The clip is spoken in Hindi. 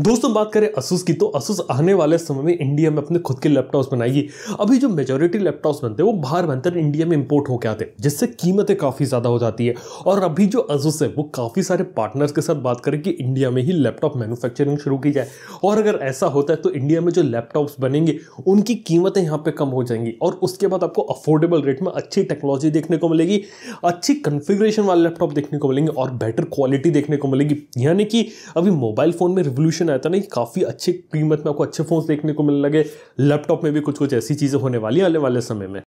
दोस्तों बात करें असूस की तो असूस आने वाले समय में इंडिया में अपने खुद के लैपटॉप्स बनाएगी अभी जो मेजोरिटी लैपटॉप्स बनते हैं वो बाहर बनकर इंडिया में इंपोर्ट होकर आते हैं जिससे कीमतें काफ़ी ज़्यादा हो जाती है और अभी जो असूस है वो काफ़ी सारे पार्टनर्स के साथ बात करें कि इंडिया में ही लैपटॉप मैनुफैक्चरिंग शुरू की जाए और अगर ऐसा होता है तो इंडिया में जो लैपटॉप्स बनेंगे उनकी कीमतें यहाँ पर कम हो जाएंगी और उसके बाद आपको अफोर्डेबल रेट में अच्छी टेक्नोलॉजी देखने को मिलेगी अच्छी कन्फिग्रेशन वाले लैपटॉप देखने को मिलेंगे और बेटर क्वालिटी देखने को मिलेगी यानी कि अभी मोबाइल फ़ोन में रिवोल्यूशन रिवोल्यूशन आया था ना कि काफ़ी अच्छी कीमत में आपको अच्छे फ़ोन्स देखने को मिलने लगे लैपटॉप में भी कुछ कुछ ऐसी चीज़ें होने वाली आने वाले समय में